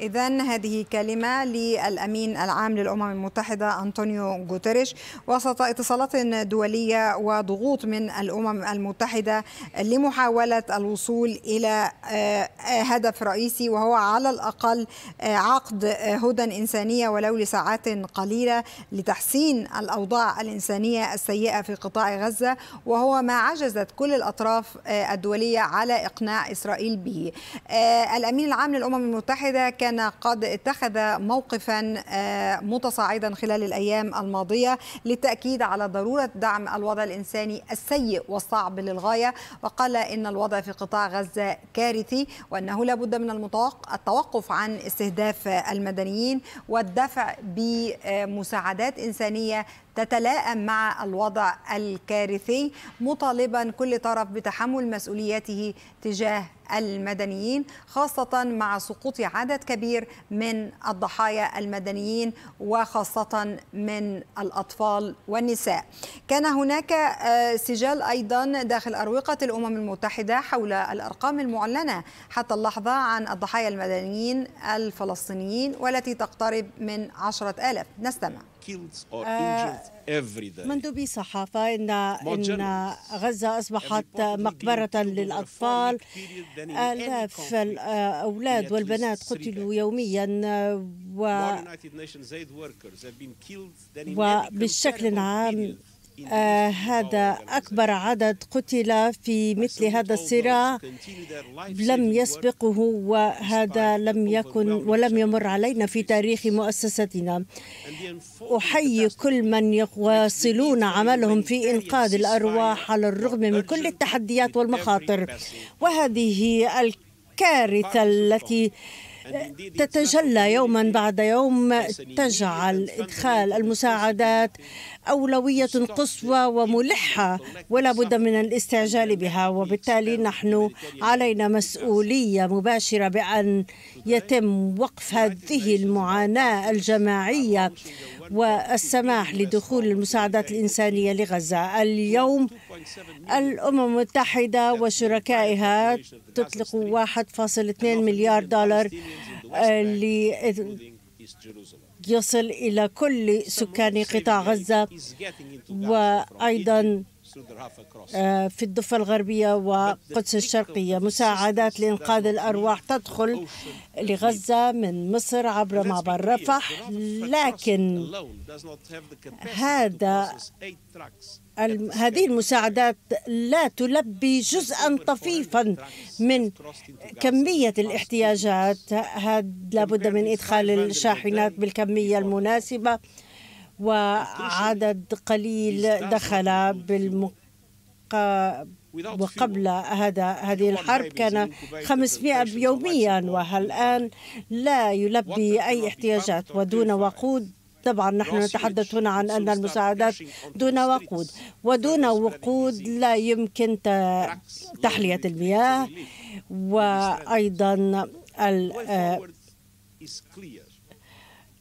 إذا هذه كلمة للأمين العام للأمم المتحدة أنطونيو غوتيريش وسط اتصالات دولية وضغوط من الأمم المتحدة لمحاولة الوصول إلى آه، آه، هدف رئيسي وهو على الأقل آه، عقد هدى إنسانية ولو لساعات قليلة لتحسين الأوضاع الإنسانية السيئة في قطاع غزة وهو ما عجزت كل الأطراف الدولية على إقناع إسرائيل به الأمين العام للأمم المتحدة كان قد اتخذ موقفا آه، متصاعدا خلال الأيام الماضية للتأكيد على ضرورة دعم الوضع الإنساني السيء والصعب للغاية وقال إن الوضع في قطاع غزة كارثي وأنه لا بد من التوقف عن استهداف المدنيين والدفع بمساعدات إنسانية تتلائم مع الوضع الكارثي مطالبا كل طرف بتحمل مسؤوليته تجاه المدنيين خاصة مع سقوط عدد كبير من الضحايا المدنيين وخاصة من الأطفال والنساء كان هناك آه، سجال أيضا داخل أروقة الأمم المتحدة حول الأرقام المعلنة حتى اللحظة عن الضحايا المدنيين الفلسطينيين والتي تقترب من عشرة آلاف نستمع مندوبي الصحافة إن, إن غزة أصبحت مقبرة للأطفال آلاف الأولاد والبنات قتلوا يوميا و وبشكل عام آه، هذا أكبر عدد قتل في مثل هذا الصراع لم يسبقه وهذا لم يكن ولم يمر علينا في تاريخ مؤسستنا أحيي كل من يواصلون عملهم في إنقاذ الأرواح على الرغم من كل التحديات والمخاطر وهذه الكارثة التي تتجلى يوما بعد يوم تجعل إدخال المساعدات أولوية قصوى وملحة ولا بد من الاستعجال بها وبالتالي نحن علينا مسؤولية مباشرة بأن يتم وقف هذه المعاناة الجماعية والسماح لدخول المساعدات الإنسانية لغزة اليوم الأمم المتحدة وشركائها تطلق 1.2 مليار دولار آه، ليصل إلى كل سكان قطاع غزة وأيضا آه، في الضفة الغربية وقدس الشرقية مساعدات لإنقاذ الأرواح تدخل لغزة من مصر عبر معبر رفح لكن هذا هذه المساعدات لا تلبي جزءا طفيفا من كمية الاحتياجات لابد من إدخال الشاحنات بالكمية المناسبة وعدد قليل دخل بالمقابل وقبل هذا هذه الحرب كان 500 يوميا والآن لا يلبي أي احتياجات ودون وقود طبعا نحن نتحدث هنا عن أن المساعدات دون وقود ودون وقود لا يمكن تحلية المياه وأيضا آه،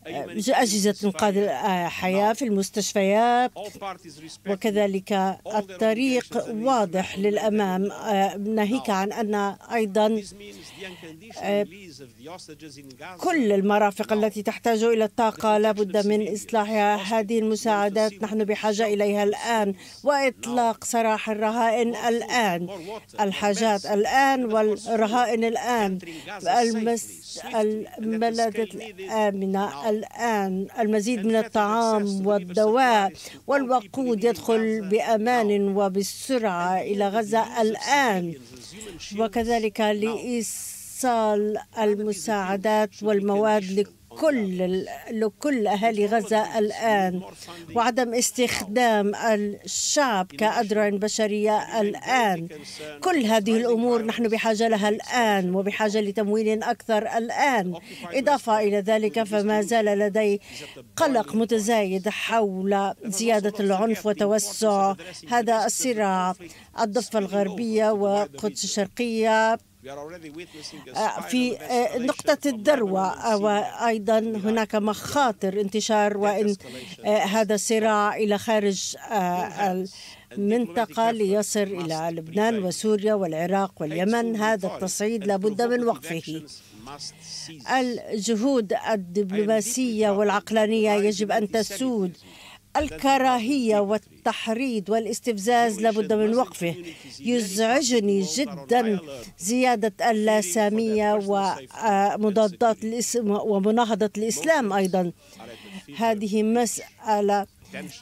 آه، أجهزة إنقاذ الحياة آه، نعم. في المستشفيات وكذلك الطريق واضح للأمام آه، ناهيك عن أن أيضا كل المرافق التي تحتاج إلى الطاقة لابد من إصلاحها هذه المساعدات نحن بحاجة إليها الآن وإطلاق سراح الرهائن الآن الحاجات الآن والرهائن الآن المس... الملاذات الآمنة الآن المزيد من الطعام والدواء والوقود يدخل بأمان وبسرعة إلى غزة الآن وكذلك لإيصال المساعدات والمواد لكل لكل اهالي غزه الان وعدم استخدام الشعب كاذرع بشريه الان كل هذه الامور نحن بحاجه لها الان وبحاجه لتمويل اكثر الان اضافه الى ذلك فما زال لدي قلق متزايد حول زياده العنف وتوسع هذا الصراع الضفه الغربيه وقدس الشرقيه آه، في آه، نقطة الذروة آه، وأيضا هناك مخاطر انتشار وإن هذا الصراع إلى خارج المنطقة ليصل إلى لبنان وسوريا والعراق واليمن هذا التصعيد لابد من وقفه الجهود الدبلوماسية والعقلانية يجب أن تسود الكراهية والتحريض والاستفزاز لابد من وقفه يزعجني جدا زيادة اللاسامية ومضادات الاسم ومناهضة الإسلام أيضا هذه مسألة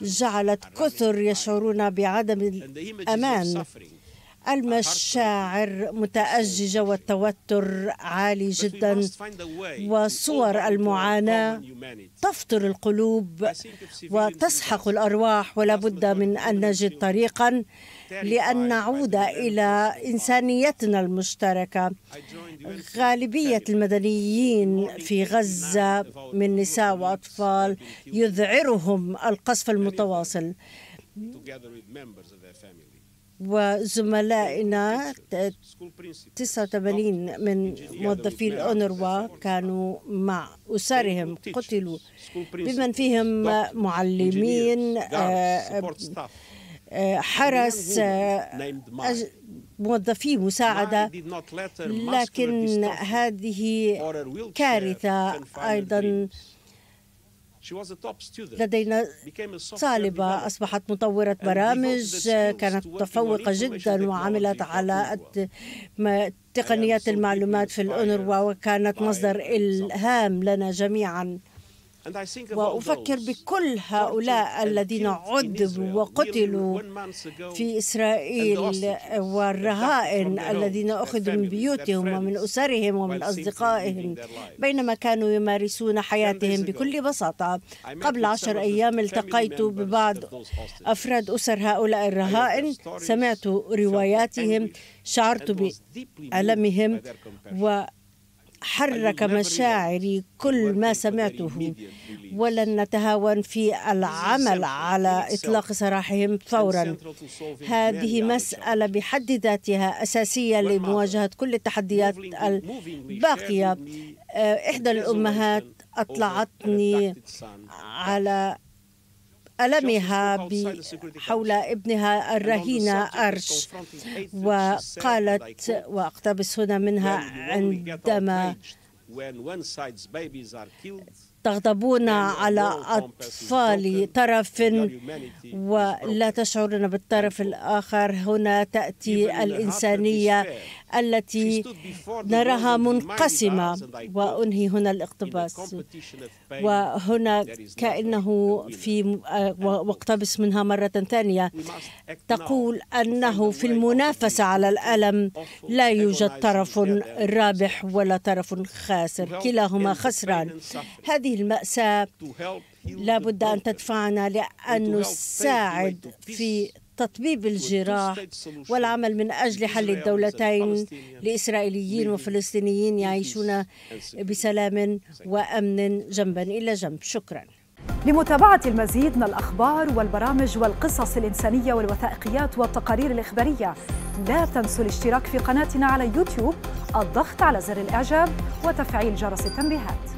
جعلت كثر يشعرون بعدم الأمان المشاعر متأججة والتوتر عالي جدا وصور المعاناة تفطر القلوب وتسحق الأرواح ولا بد من أن نجد طريقا لأن نعود إلى إنسانيتنا المشتركة غالبية المدنيين في غزة من نساء وأطفال يذعرهم القصف المتواصل وزملائنا 89 من موظفي الأونروا كانوا مع أسرهم قتلوا بمن فيهم معلمين آه، آه، حرس آه، موظفي مساعدة لكن هذه كارثة أيضا لدينا طالبة أصبحت مطورة برامج كانت متفوقة جدا وعملت على تقنيات المعلومات في الأونروا وكانت مصدر إلهام لنا جميعا وأفكر بكل هؤلاء الذين عذبوا وقتلوا في إسرائيل والرهائن الذين أخذوا من بيوتهم ومن أسرهم ومن أصدقائهم بينما كانوا يمارسون حياتهم بكل بساطة قبل عشر أيام التقيت ببعض أفراد أسر هؤلاء الرهائن سمعت رواياتهم شعرت بألمهم و حرك مشاعري كل ما سمعته ولن نتهاون في العمل على إطلاق سراحهم فورا هذه مسألة بحد ذاتها أساسية لمواجهة كل التحديات الباقية آه، إحدى الأمهات أطلعتني على ألمها حول ابنها الرهينة أرش وقالت وأقتبس هنا منها عندما تغضبون على أطفال طرف ولا تشعرون بالطرف الآخر هنا تأتي الإنسانية التي نراها منقسمة وأنهي هنا الاقتباس وهنا كأنه في آه، واقتبس منها مرة ثانية تقول أنه في المنافسة على الألم لا يوجد طرف رابح ولا طرف خاسر كلاهما خسران هذه المأساة لابد أن تدفعنا لأن نساعد في تطبيب الجراح والعمل من أجل حل الدولتين لإسرائيليين وفلسطينيين يعيشون بسلام وأمن جنبا إلى جنب شكرا لمتابعة المزيد من الأخبار والبرامج والقصص الإنسانية والوثائقيات والتقارير الإخبارية لا تنسوا الاشتراك في قناتنا على يوتيوب الضغط على زر الإعجاب وتفعيل جرس التنبيهات